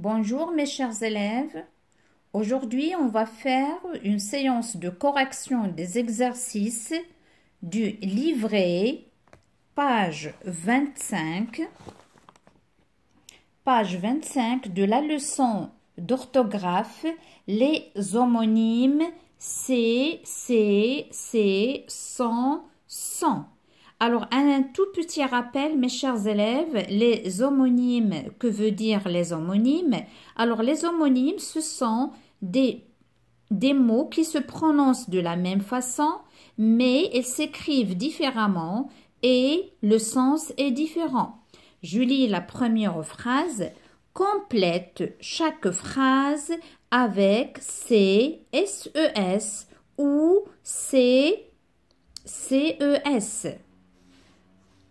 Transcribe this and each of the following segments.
Bonjour mes chers élèves. Aujourd'hui, on va faire une séance de correction des exercices du livret page 25 page 25 de la leçon d'orthographe les homonymes C C C 100, sans alors, un tout petit rappel, mes chers élèves, les homonymes, que veut dire les homonymes Alors, les homonymes, ce sont des, mots qui se prononcent de la même façon, mais ils s'écrivent différemment et le sens est différent. Je la première phrase. Complète chaque phrase avec C, S, E, S ou C, C, E, S.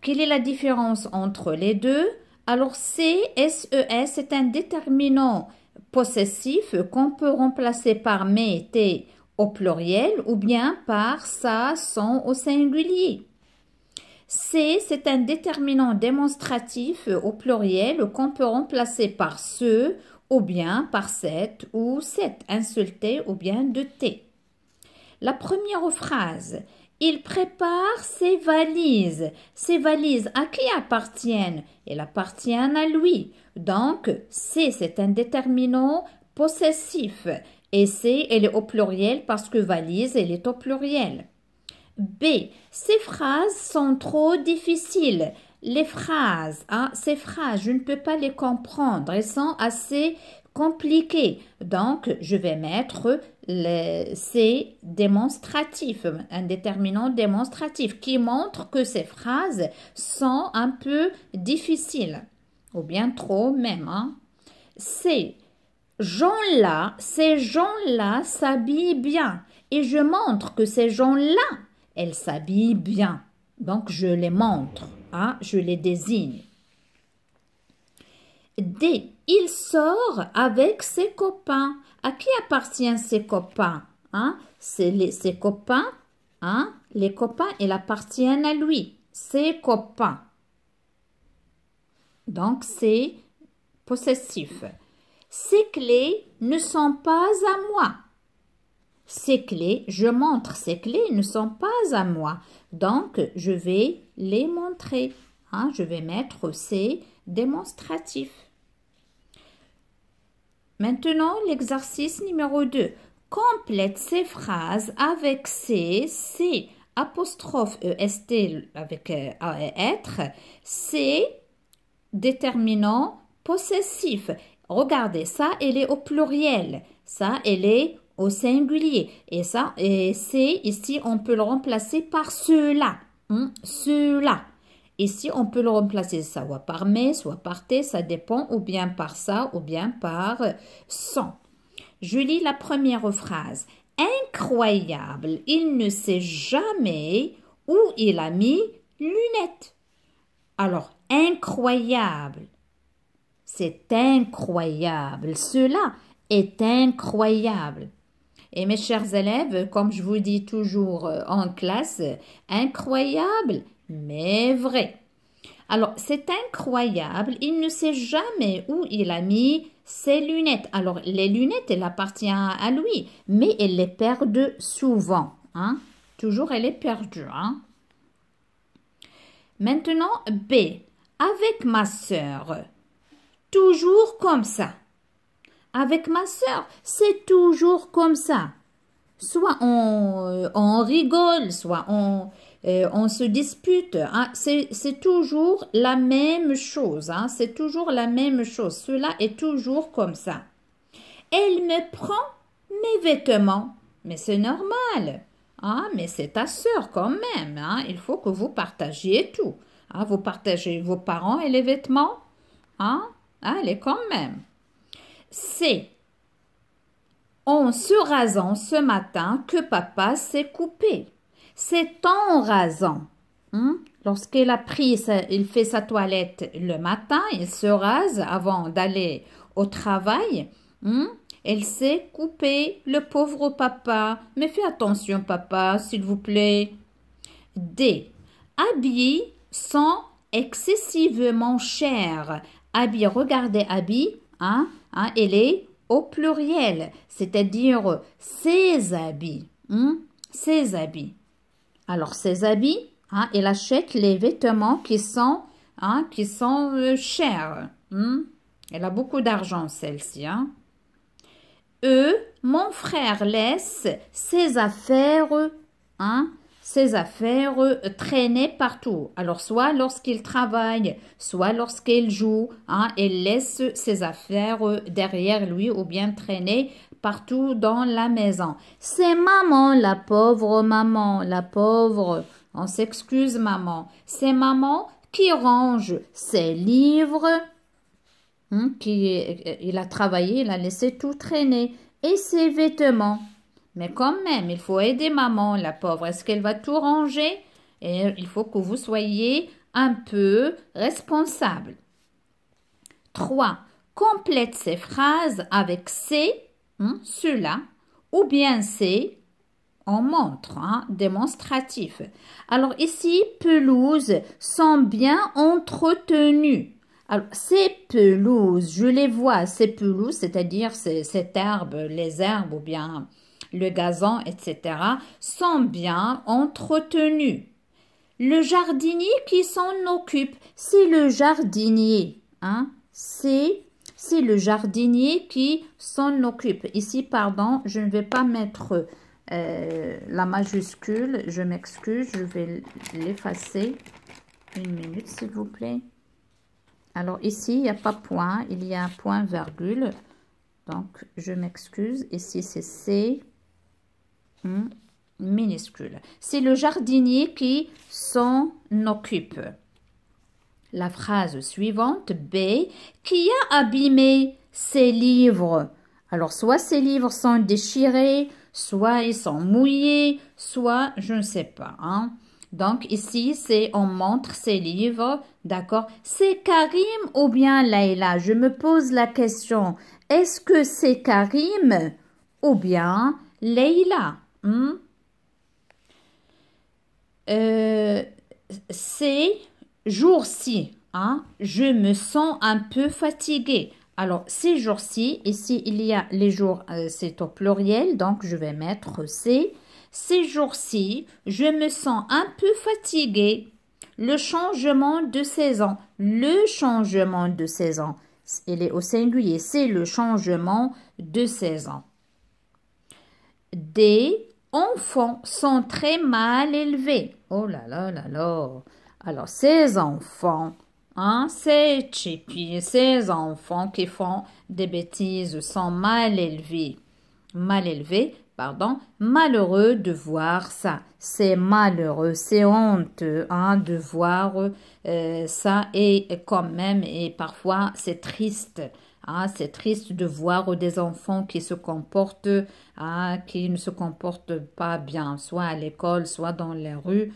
Quelle est la différence entre les deux Alors C, S, e est un déterminant possessif qu'on peut remplacer par mais, t, au pluriel ou bien par sa, son au singulier. C, c'est un déterminant démonstratif au pluriel qu'on peut remplacer par ce ou bien par cette ou cette, insulté ou bien de t. La première phrase, il prépare ses valises. Ses valises, à qui appartiennent Elles appartiennent à lui. Donc, c'est, c'est un déterminant possessif. Et c'est, elle est au pluriel parce que valise, elle est au pluriel. B. Ces phrases sont trop difficiles. Les phrases, Ah ces phrases, je ne peux pas les comprendre. Elles sont assez compliquées. Donc, je vais mettre c'est démonstratif, un déterminant démonstratif qui montre que ces phrases sont un peu difficiles, ou bien trop même. Hein. Ces gens-là, ces gens-là s'habillent bien. Et je montre que ces gens-là, elles s'habillent bien. Donc je les montre, hein, je les désigne. D. Il sort avec ses copains. À qui appartiennent ses copains hein? C'est les, ses copains. Hein? Les copains, ils appartiennent à lui. Ses copains. Donc, c'est possessif. Ces clés ne sont pas à moi. Ces clés, je montre, ces clés ne sont pas à moi. Donc, je vais les montrer. Hein? Je vais mettre ces démonstratifs. Maintenant, l'exercice numéro 2. Complète ces phrases avec C, C, apostrophe EST avec euh, être, C, déterminant possessif. Regardez, ça, elle est au pluriel. Ça, elle est au singulier. Et ça, et c'est ici, on peut le remplacer par cela. Hmm, cela. Ici, on peut le remplacer soit par mais, soit par t, ça dépend, ou bien par ça, ou bien par sans. Je lis la première phrase. Incroyable, il ne sait jamais où il a mis lunettes. Alors, incroyable, c'est incroyable, cela est incroyable. Et mes chers élèves, comme je vous dis toujours euh, en classe, incroyable, mais vrai. Alors, c'est incroyable, il ne sait jamais où il a mis ses lunettes. Alors, les lunettes, elles appartiennent à lui, mais elles les perdent souvent. Hein. Toujours, elle est perdue. Hein. Maintenant, B. Avec ma sœur. Toujours comme ça. Avec ma sœur, c'est toujours comme ça. Soit on, euh, on rigole, soit on, euh, on se dispute. Hein. C'est toujours la même chose. Hein. C'est toujours la même chose. Cela est toujours comme ça. Elle me prend mes vêtements. Mais c'est normal. ah mais c'est ta sœur quand même. Il faut que vous partagiez tout. ah vous partagez vos parents et les vêtements. Hein? est quand même. C'est en se rasant ce matin que papa s'est coupé. C'est en rasant. Hein? Lorsqu'il a pris, il fait sa toilette le matin, il se rase avant d'aller au travail. Hein. Elle s'est coupé le pauvre papa. Mais fais attention, papa, s'il vous plaît. D. Habits sont excessivement chers. Habits, regardez habits, hein, hein, elle est au pluriel, c'est-à-dire ses habits. Hein, ses habits. Alors, ses habits, elle hein, achète les vêtements qui sont, hein, qui sont euh, chers. Hein. Elle a beaucoup d'argent, celle-ci. Eux, mon frère laisse ses affaires hein, ses affaires euh, traînaient partout. Alors soit lorsqu'il travaille, soit lorsqu'il joue, hein, il laisse ses affaires euh, derrière lui ou bien traîner partout dans la maison. C'est maman, la pauvre maman, la pauvre. On s'excuse maman. C'est maman qui range ses livres. Hein, qui, euh, il a travaillé, il a laissé tout traîner. Et ses vêtements. Mais quand même, il faut aider maman, la pauvre. Est-ce qu'elle va tout ranger Et il faut que vous soyez un peu responsable. 3. Complète ces phrases avec C, ceux hein, cela, ou bien C on montre, hein, démonstratif. Alors ici, pelouses sont bien entretenues. Alors, ces pelouses, je les vois, ces pelouses, c'est-à-dire cette herbe, les herbes ou bien le gazon, etc., sont bien entretenus. Le jardinier qui s'en occupe, c'est le jardinier. Hein? C'est le jardinier qui s'en occupe. Ici, pardon, je ne vais pas mettre euh, la majuscule. Je m'excuse, je vais l'effacer. Une minute, s'il vous plaît. Alors ici, il n'y a pas point, il y a un point virgule. Donc, je m'excuse. Ici, c'est C. Hmm? minuscule. C'est le jardinier qui s'en occupe. La phrase suivante, B, qui a abîmé ses livres. Alors, soit ses livres sont déchirés, soit ils sont mouillés, soit je ne sais pas. Hein. Donc, ici, c'est on montre ses livres, d'accord C'est Karim ou bien Layla Je me pose la question. Est-ce que c'est Karim ou bien Leila? Hmm? Euh, ces jours-ci, hein. je me sens un peu fatiguée. Alors, ces jours-ci, ici, il y a les jours, euh, c'est au pluriel, donc je vais mettre ces. Ces jours-ci, je me sens un peu fatiguée. Le changement de saison. Le changement de saison. Il est au singulier. C'est le changement de saison. D enfants sont très mal élevés. Oh là là là là. Alors ces enfants, hein, ces chippies, ces enfants qui font des bêtises sont mal élevés. Mal élevés, pardon, malheureux de voir ça. C'est malheureux, c'est honteux hein, de voir euh, ça et quand même, et parfois c'est triste. Ah, c'est triste de voir des enfants qui se comportent, ah, qui ne se comportent pas bien, soit à l'école, soit dans les rues.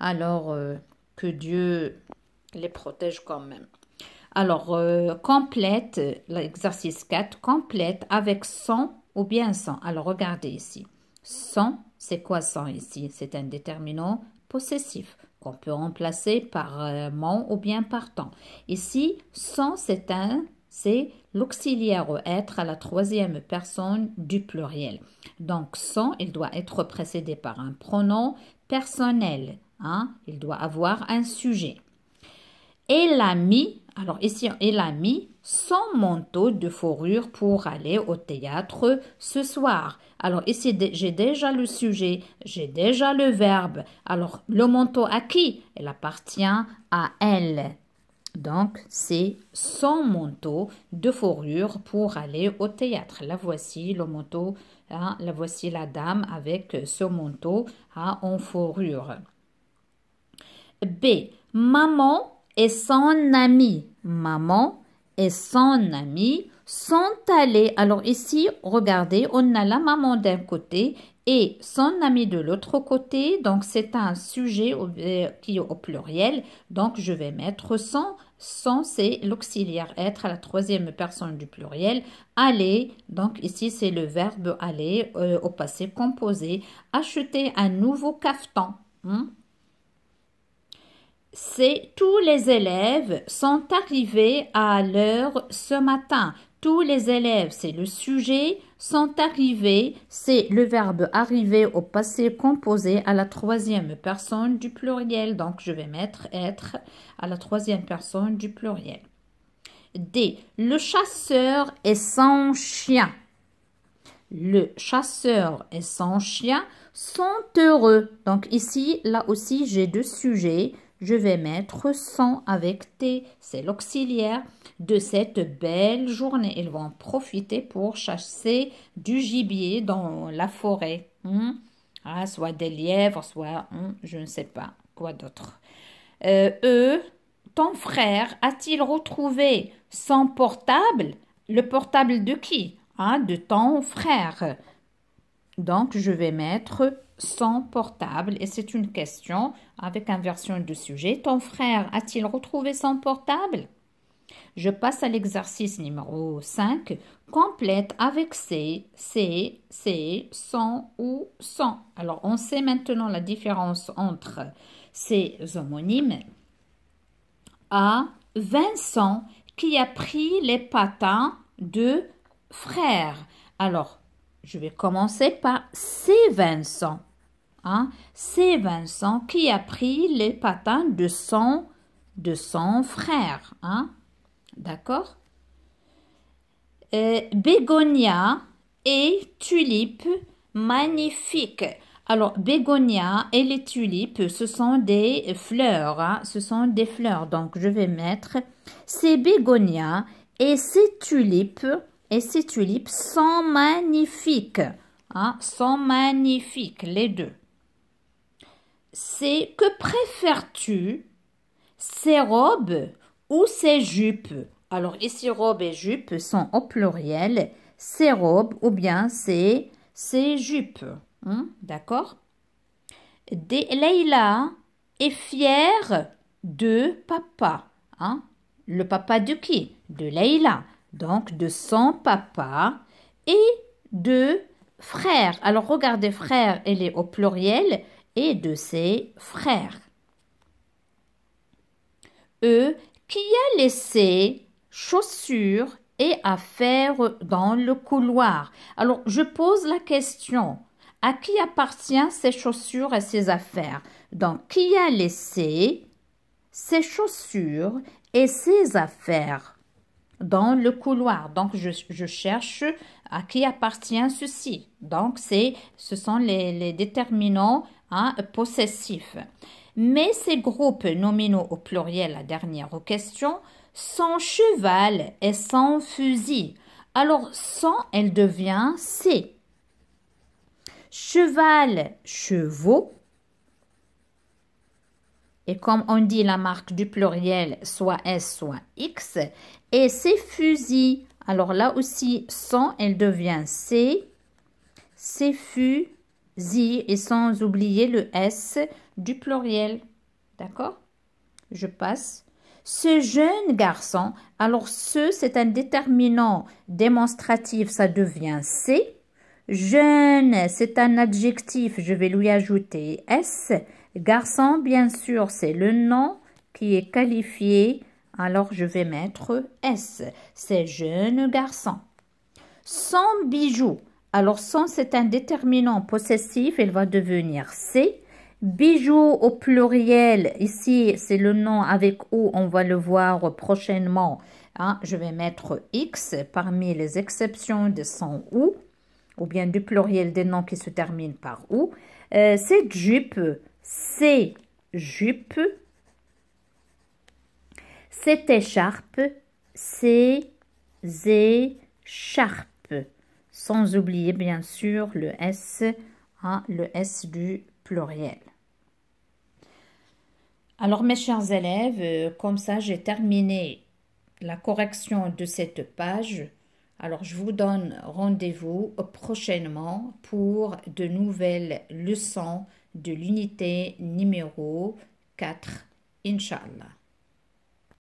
Alors euh, que Dieu les protège quand même. Alors, euh, complète, l'exercice 4, complète avec son ou bien 100. Alors, regardez ici. son, c'est quoi 100 ici C'est un déterminant possessif qu'on peut remplacer par euh, mon ou bien par temps. Ici, 100, c'est un c'est l'auxiliaire être à la troisième personne du pluriel. Donc son, il doit être précédé par un pronom personnel. Hein. Il doit avoir un sujet. et a mis, alors ici, elle a mis son manteau de fourrure pour aller au théâtre ce soir. Alors ici, j'ai déjà le sujet, j'ai déjà le verbe. Alors, le manteau à qui Il appartient à elle. Donc, c'est son manteau de fourrure pour aller au théâtre. La voici, le manteau, hein, la voici la dame avec ce manteau hein, en fourrure. B. Maman et son ami. Maman est son ami sont allés. Alors ici, regardez, on a la maman d'un côté et son ami de l'autre côté. Donc c'est un sujet euh, qui est au pluriel. Donc je vais mettre son. Son, c'est l'auxiliaire être à la troisième personne du pluriel. Aller, donc ici c'est le verbe aller euh, au passé composé. Acheter un nouveau cafetan. Hein. c'est tous les élèves sont arrivés à l'heure ce matin tous les élèves, c'est le sujet, sont arrivés, c'est le verbe arriver au passé composé à la troisième personne du pluriel. Donc, je vais mettre être à la troisième personne du pluriel. D. Le chasseur et son chien. Le chasseur et son chien sont heureux. Donc ici, là aussi, j'ai deux sujets je vais mettre 100 avec T. C'est l'auxiliaire de cette belle journée. Ils vont profiter pour chasser du gibier dans la forêt. Hmm? Ah, soit des lièvres, soit hmm, je ne sais pas quoi d'autre. E. eux, ton frère a-t-il retrouvé son portable Le portable de qui ah, De ton frère. Donc, je vais mettre son portable, Et c'est une question avec inversion du sujet. Ton frère a-t-il retrouvé son portable Je passe à l'exercice numéro 5. Complète avec C, C, C, son ou 100 Alors, on sait maintenant la différence entre ces homonymes. A, Vincent, qui a pris les patins de frère. Alors, je vais commencer par C, Vincent. Hein. C'est Vincent qui a pris les patins de son, de son frère. Hein? D'accord euh, Bégonia et tulipes magnifiques. Alors, bégonia et les tulipes, ce sont des fleurs. Hein. Ce sont des fleurs. Donc, je vais mettre ces bégonia et ces tulipes. Et ces tulipes sont magnifiques. Hein? Sont magnifiques, les deux c'est que préfères-tu Ces robes ou ces jupes Alors ici, robes et jupes sont au pluriel. Ces robes ou bien ces, ces jupes. Hein, d'accord D'accord Leïla est fière de papa. Hein? Le papa de qui De Leïla. Donc de son papa et de frère. Alors regardez, frère, elle est au pluriel et de ses frères. Eux qui a laissé chaussures et affaires dans le couloir. Alors je pose la question. À qui appartient ces chaussures et ces affaires Donc qui a laissé ces chaussures et ces affaires dans le couloir. Donc, je, cherche à qui appartient ceci. Donc, ce sont les déterminants Hein, possessif. Mais ces groupes nominaux au pluriel, la dernière question, sans cheval et sans fusil. Alors sans, elle devient C. Cheval, chevaux. Et comme on dit la marque du pluriel, soit S, soit X. Et c'est fusils. Alors là aussi, sans, elle devient C. C'est fusil zi et sans oublier le s du pluriel. D'accord Je passe. Ce jeune garçon, alors ce, c'est un déterminant démonstratif, ça devient c. Jeune, c'est un adjectif, je vais lui ajouter S. Garçon, bien sûr, c'est le nom qui est qualifié, alors je vais mettre S. C'est jeune garçon. Sans bijoux, alors son, c'est un déterminant possessif, il va devenir C. Bijoux au pluriel, ici c'est le nom avec O, on va le voir prochainement. Hein. Je vais mettre X parmi les exceptions de son OU ou bien du pluriel des noms qui se terminent par OU. Euh, c'est jupe, c'est jupe, c'est écharpe, c'est écharpe sans oublier bien sûr le S, à hein, le S du pluriel. Alors mes chers élèves, euh, comme ça j'ai terminé la correction de cette page. Alors je vous donne rendez-vous prochainement pour de nouvelles leçons de l'unité numéro 4, Inch'Allah.